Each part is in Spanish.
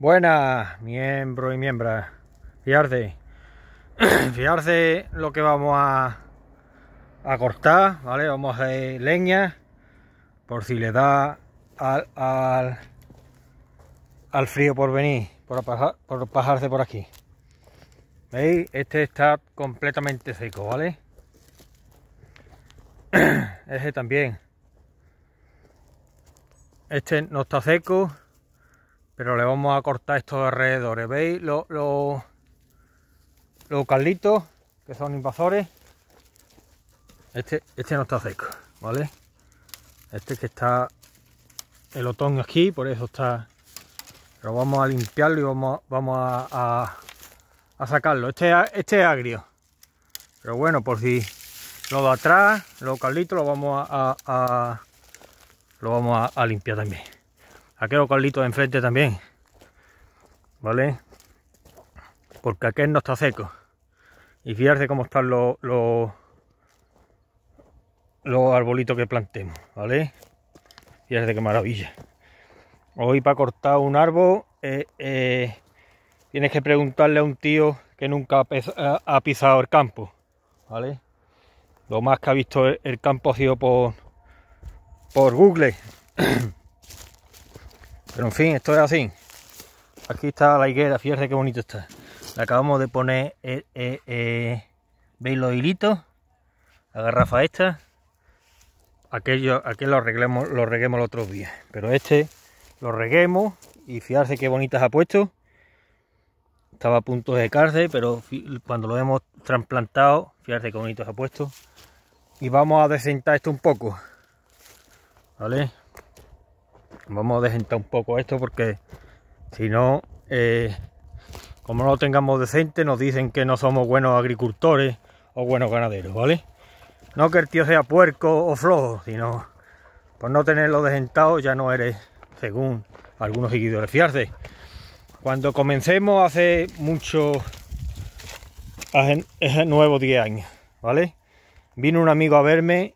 Buenas, miembro y miembras. Fiarse. Fiarse lo que vamos a, cortar, ¿vale? Vamos a hacer leña. Por si le da al, frío por venir, por, pasar, por por aquí. ¿Veis? Este está completamente seco, ¿vale? Ese también. Este no está seco pero le vamos a cortar estos alrededores. ¿Veis los lo, que son invasores? Este, este no está seco, ¿vale? Este que está el otón aquí, por eso está... lo vamos a limpiarlo y vamos, vamos a, sacarlo. Este, este es agrio. Pero bueno, por si lo de atrás, los carlitos, lo vamos a, a lo vamos a limpiar también aquel eucalipto de enfrente también, ¿vale? Porque aquel no está seco. Y fíjate cómo están los, los, arbolitos que plantemos, ¿vale? Fíjate qué maravilla. Hoy para cortar un árbol eh, eh, tienes que preguntarle a un tío que nunca ha pisado el campo, ¿vale? Lo más que ha visto el campo ha sido por, por Google. Pero en fin, esto es así. Aquí está la higuera, fíjate qué bonito está. Le acabamos de poner, eh, eh, eh, ¿veis los hilitos? La garrafa esta. Aquello, aquel lo, lo reguemos los otros días. Pero este lo reguemos y fíjate qué bonitas ha puesto. Estaba a punto de cárcel pero cuando lo hemos trasplantado, fíjate qué bonitos ha puesto. Y vamos a desentar esto un poco. ¿Vale? Vamos a deshentar un poco esto porque si no, eh, como no lo tengamos decente, nos dicen que no somos buenos agricultores o buenos ganaderos, ¿vale? No que el tío sea puerco o flojo, sino por no tenerlo desentado ya no eres, según algunos seguidores. Fiarse, cuando comencemos hace mucho, hace nuevos 10 años, ¿vale? Vino un amigo a verme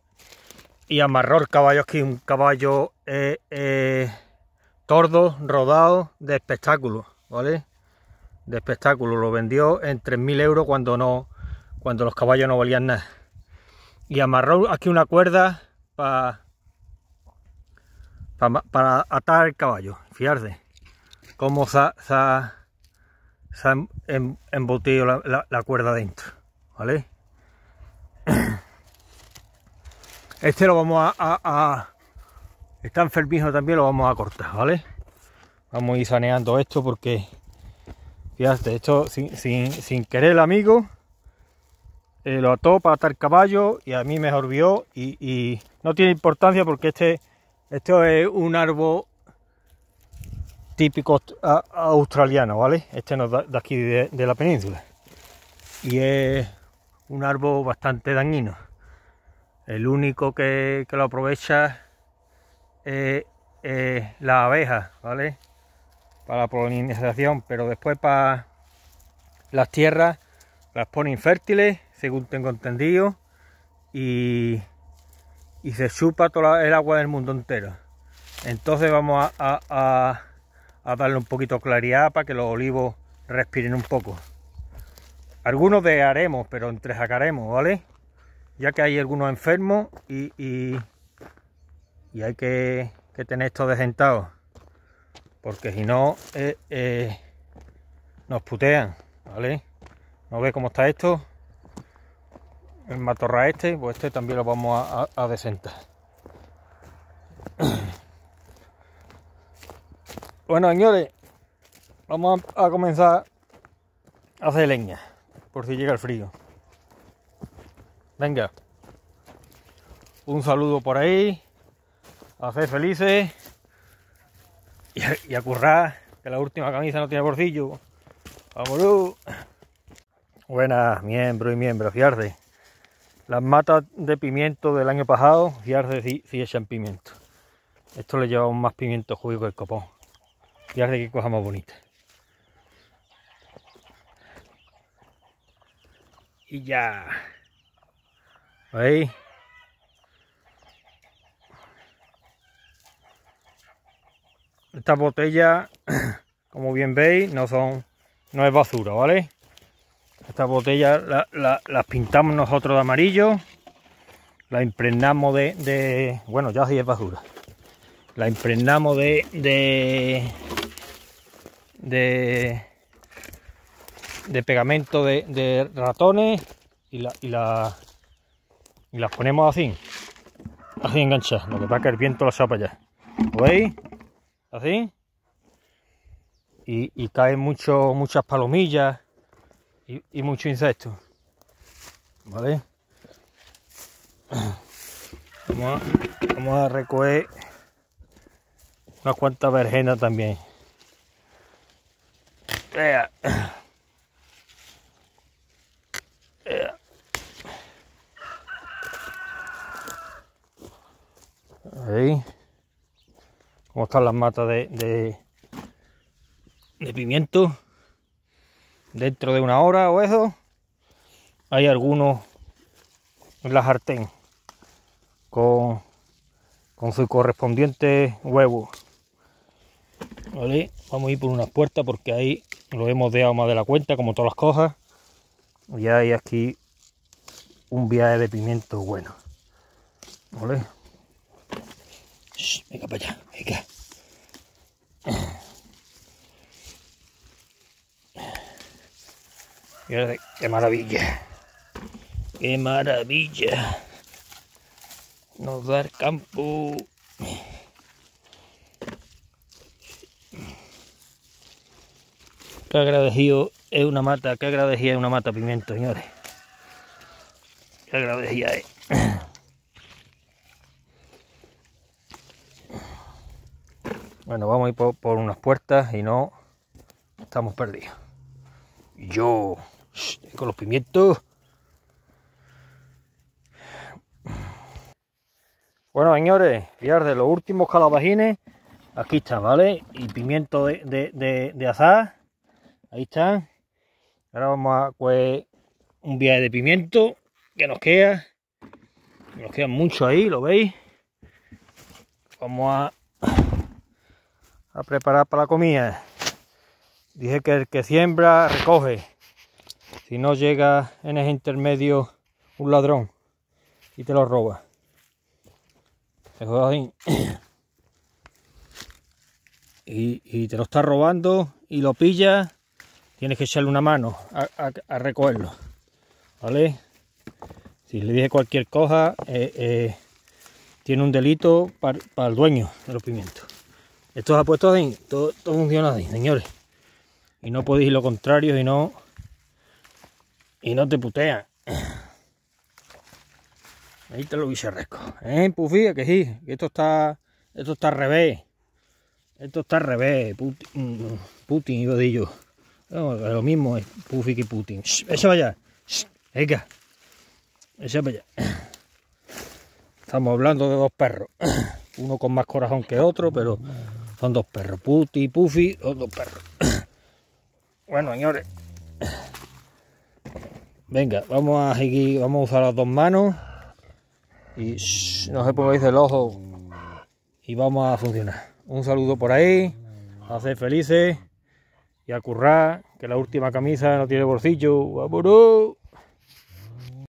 y amarró el caballo aquí, un caballo eh, eh, tordo, rodado, de espectáculo, ¿vale? De espectáculo, lo vendió en 3.000 euros cuando, no, cuando los caballos no valían nada. Y amarró aquí una cuerda para atar el caballo, fiarse como se ha, em, embutido la, la cuerda dentro, ¿vale? Este lo vamos a, Está enfermizo también, lo vamos a cortar, ¿vale? Vamos a ir saneando esto porque... Fíjate, esto sin, sin, querer el amigo... Eh, lo ató para atar caballo y a mí me vio y, no tiene importancia porque este, esto es un árbol típico australiano, ¿vale? Este no es de aquí de la península y es un árbol bastante dañino. El único que, lo aprovecha es la abeja, ¿vale? Para la polinización, pero después para las tierras las pone infértiles, según tengo entendido, y, y se chupa todo el agua del mundo entero. Entonces vamos a, darle un poquito de claridad para que los olivos respiren un poco. Algunos dejaremos, pero entrejacaremos, ¿vale? ya que hay algunos enfermos y, y, hay que, que, tener esto desentado, porque si no eh, eh, nos putean, ¿vale? ¿No ve cómo está esto? El matorra este, pues este también lo vamos a, a, desentar. Bueno, señores, vamos a comenzar a hacer leña, por si llega el frío. Venga. Un saludo por ahí. A ser felices. Y a, currar, que la última camisa no tiene bolsillo. Vámonos. Buenas, miembros y miembros, fiarde. Las matas de pimiento del año pasado, fiarde si, echan pimiento. Esto le lleva más pimiento jugo que el copón. Fiarse que cosa más bonita. Y ya veis Estas botellas, como bien veis, no son, no es basura, ¿vale? Estas botellas la, las pintamos nosotros de amarillo, la impregnamos de, bueno, ya sí es basura. La impregnamos de, de, de, de pegamento de, ratones y la y las ponemos así, así enganchadas, lo que que el viento las para allá. ¿Lo veis? Así. Y, caen mucho, muchas palomillas y, y muchos insectos. ¿Vale? Vamos a, vamos a recoger unas cuantas vergenas también. están las matas de, de, pimiento. Dentro de una hora o eso, hay algunos en la jartén con, con su correspondiente huevo. ¿Vale? Vamos a ir por unas puertas porque ahí lo hemos dejado más de la cuenta, como todas las cosas. Y hay aquí un viaje de pimiento bueno. ¿Vale? venga para allá, venga. qué maravilla. Qué maravilla. Nos da el campo. Qué agradecido es una mata, qué agradecida es una mata pimiento, señores. Qué agradecida es. Bueno, vamos a ir por unas puertas y no estamos perdidos. Yo con los pimientos. Bueno, señores, fiar de los últimos calabajines. Aquí están, ¿vale? Y pimiento de, de, Ahí están. Ahora vamos a coger un viaje de pimiento que nos queda. Nos queda mucho ahí, ¿lo veis? Vamos a, a preparar para la comida. Dije que el que siembra recoge. Si no llega en ese intermedio un ladrón y te lo roba. Y, y, te lo está robando y lo pilla, tienes que echarle una mano a, a, recogerlo. ¿Vale? Si le dije cualquier cosa, eh, eh, tiene un delito para, el dueño de los pimientos. Esto ha puesto así, todo, funciona así, señores. Y no podéis ir lo contrario y no y no te putean. Ahí te lo hice Eh, que sí, esto está, esto está al revés. Esto está al revés, mm, Putin, y iba yo. lo mismo es Puffy que Putin. Ese vaya. Venga. Ese vaya. Estamos hablando de dos perros. Uno con más corazón que otro, pero son dos perros. Putin y Puffy son dos perros. Bueno, señores. Venga, vamos a seguir, vamos a usar las dos manos y nos no se pongáis el ojo y vamos a funcionar. Un saludo por ahí, a ser felices y a currar, que la última camisa no tiene bolsillo. ¡Vámonos!